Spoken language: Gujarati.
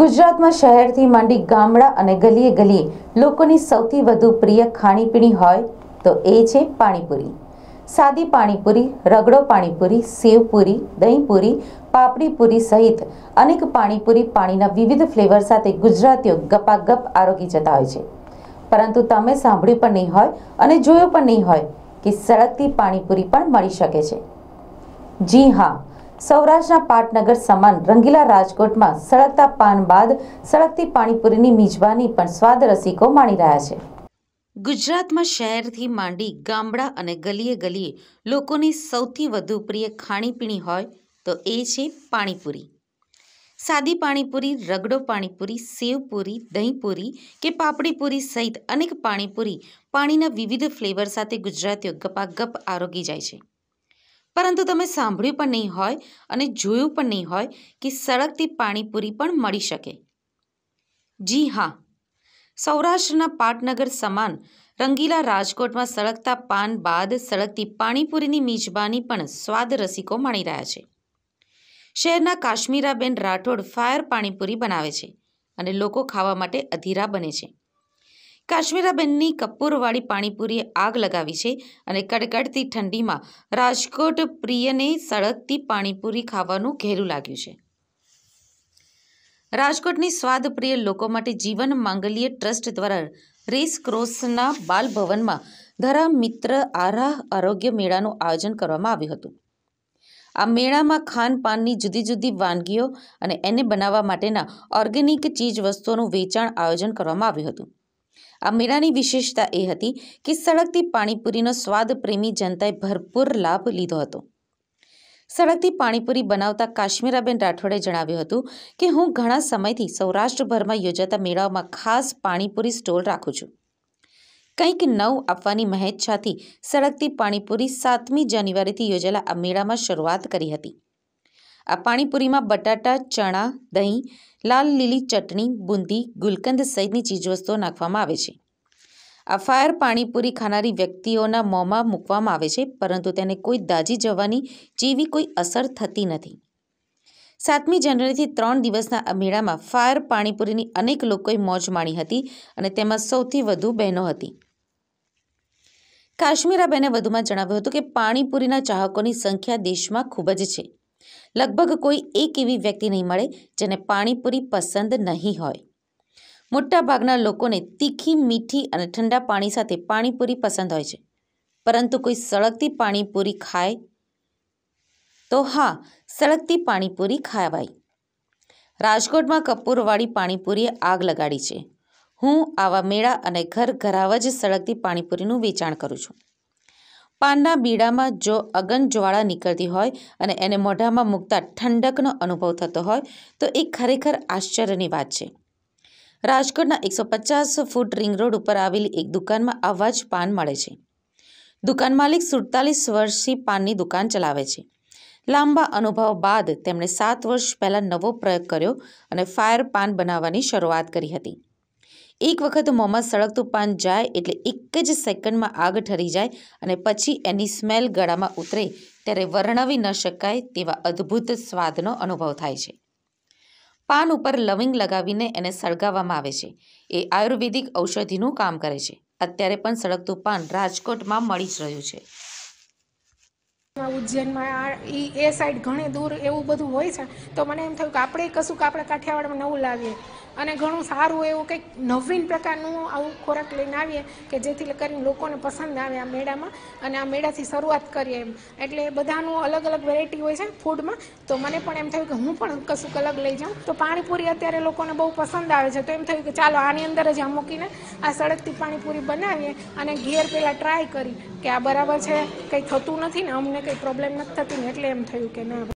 ગુજરાતમાં શહેરથી માંડી ગામડા અને ગલીએ ગલીએ લોકોની સૌથી વધુ પ્રિય ખાણીપીણી હોય તો એ છે પાણીપુરી સાદી પાણીપુરી રગડો પાણીપુરી સેવપુરી દહીંપુરી પાપડીપુરી સહિત અનેક પાણીપુરી પાણીના વિવિધ ફ્લેવર સાથે ગુજરાતીઓ ગપાગપ આરોગી જતા હોય છે પરંતુ તમે સાંભળ્યું પણ નહીં હોય અને જોયું પણ નહીં હોય કે સળગતી પાણીપુરી પણ મળી શકે છે જી હા સૌરાષ્ટ્રના પાટનગર સમાન રંગીલા રાજકોટમાં સળગતા પાન બાદ સળગતી પાણીપુરીની મિજબાની પણ સ્વાદ રસિકો માણી રહ્યા છે ગુજરાતમાં શહેરથી માંડી ગામડા અને ગલીએ ગલીએ લોકોની સૌથી વધુ પ્રિય ખાણીપીણી હોય તો એ છે પાણીપુરી સાદી પાણીપુરી રગડો પાણીપુરી સેવપુરી દહીંપુરી કે પાપડીપુરી સહિત અનેક પાણીપુરી પાણીના વિવિધ ફ્લેવર સાથે ગુજરાતીઓ ગપાગપ આરોગી જાય છે પરંતુ તમે સાંભળ્યું પણ નહીં હોય અને જોયું પણ નહીં હોય કે સળગતી પાણીપુરી પણ મળી શકે જી હા સૌરાષ્ટ્રના પાટનગર સમાન રંગીલા રાજકોટમાં સળગતા પાન બાદ સળગતી પાણીપુરીની મિજબાની પણ સ્વાદ રસિકો માણી રહ્યા છે શહેરના કાશ્મીરાબેન રાઠોડ ફાયર પાણીપુરી બનાવે છે અને લોકો ખાવા માટે અધીરા બને છે કાશ્મીરાબેનની કપૂરવાળી પાણીપુરીએ આગ લગાવી છે અને કડકડતી ઠંડીમાં રાજકોટ પ્રિયને સળગતી પાણીપુરી ખાવાનું ઘેરું લાગ્યું છે રાજકોટની સ્વાદપ્રિય લોકો માટે જીવન માંગલીય ટ્રસ્ટ દ્વારા રેસ ક્રોસના બાલભવનમાં ધરા મિત્ર આરાહ આરોગ્ય મેળાનું આયોજન કરવામાં આવ્યું હતું આ મેળામાં ખાનપાનની જુદી જુદી વાનગીઓ અને એને બનાવવા માટેના ઓર્ગેનિક ચીજ વસ્તુઓનું વેચાણ આયોજન કરવામાં આવ્યું હતું આ મેળાની વિશેષતા એ હતી કે સળગતી પાણીપુરીનો સ્વાદ પ્રેમી જનતાએ ભરપૂર લાભ લીધો હતો સળગતી પાણીપુરી બનાવતા કાશ્મીરાબેન રાઠોડે જણાવ્યું હતું કે હું ઘણા સમયથી સૌરાષ્ટ્રભરમાં યોજાતા મેળાઓમાં ખાસ પાણીપુરી સ્ટોલ રાખું છું કંઈક નવ આપવાની મહેચ્છાથી સળગતી પાણીપુરી સાતમી જાન્યુઆરીથી યોજાયેલા આ મેળામાં શરૂઆત કરી હતી આ પાણીપુરીમાં બટાટા ચણા દહીં લાલ લીલી ચટણી બુંદી ગુલકંદ સહિતની ચીજવસ્તુઓ નાખવામાં આવે છે આ ફાયર પાણીપુરી ખાનારી વ્યક્તિઓના મોંમાં મૂકવામાં આવે છે પરંતુ તેને કોઈ દાજી જવાની જેવી કોઈ અસર થતી નથી સાતમી જાન્યુઆરીથી ત્રણ દિવસના મેળામાં ફાયર પાણીપુરીની અનેક લોકોએ મોજ માણી હતી અને તેમાં સૌથી વધુ બહેનો હતી કાશ્મીરા બહેને વધુમાં જણાવ્યું હતું કે પાણીપુરીના ચાહકોની સંખ્યા દેશમાં ખૂબ જ છે લગભગ કોઈ એક એવી વ્યક્તિ નહીં મળે જેને પાણીપુરી પસંદ નહીં હોય મોટાભાગના લોકોને તીખી મીઠી અને ઠંડા પાણી સાથે પાણીપુરી પસંદ હોય છે પરંતુ કોઈ સળગતી પાણીપુરી ખાય તો હા સળગતી પાણીપુરી ખાવાય રાજકોટમાં કપૂરવાળી પાણીપુરીએ આગ લગાડી છે હું આવા મેળા અને ઘર ઘરાવ જ સળગતી પાણીપુરીનું વેચાણ કરું છું પાનના બીડામાં જો અગન જ્વાળા નીકળતી હોય અને એને મોઢામાં મૂકતા ઠંડકનો અનુભવ થતો હોય તો એ ખરેખર આશ્ચર્યની વાત છે રાજકોટના એકસો પચાસ ફૂટ રિંગ રોડ ઉપર આવેલી એક દુકાનમાં આવા જ પાન મળે છે દુકાન માલિક સુડતાલીસ વર્ષથી પાનની દુકાન ચલાવે છે લાંબા અનુભવ બાદ તેમણે સાત વર્ષ પહેલાં નવો પ્રયોગ કર્યો અને ફાયર પાન બનાવવાની શરૂઆત કરી હતી એક વખત મોંમાં સળગતું પાન જાય એટલે એક જ સેકન્ડમાં આગ ઠરી જાય અને પછી એની સ્મેલ ગળામાં ઉતરે ત્યારે વર્ણવી ન શકાય તેવા અદ્ભુત સ્વાદનો અનુભવ થાય છે પાન ઉપર લવિંગ લગાવીને એને સળગાવવામાં આવે છે એ આયુર્વેદિક ઔષધિનું કામ કરે છે અત્યારે પણ સળગતું પાન રાજકોટમાં મળી જ રહ્યું છે ઉજ્જૈનમાં એ સાઈડ ઘણી દૂર એવું બધું હોય છે તો મને એમ થયું કે આપણે કશું આપણે કાઠિયાવાડમાં નવું લાવીએ અને ઘણું સારું એવું કંઈક નવીન પ્રકારનું આવું ખોરાક લઈને આવીએ કે જેથી કરીને લોકોને પસંદ આવે આ મેળામાં અને આ મેળાથી શરૂઆત કરીએ એમ એટલે બધાનું અલગ અલગ વેરાયટી હોય છે ફૂડમાં તો મને પણ એમ થયું કે હું પણ કશુંક અલગ લઈ જાઉં તો પાણીપુરી અત્યારે લોકોને બહુ પસંદ આવે છે તો એમ થયું કે ચાલો આની અંદર જ આ મૂકીને આ સડકથી પાણીપુરી બનાવીએ અને ઘેર પહેલાં ટ્રાય કરી કે આ બરાબર છે કંઈ થતું નથી ને અમને કંઈ પ્રોબ્લેમ નથી થતી ને એટલે એમ થયું કે ના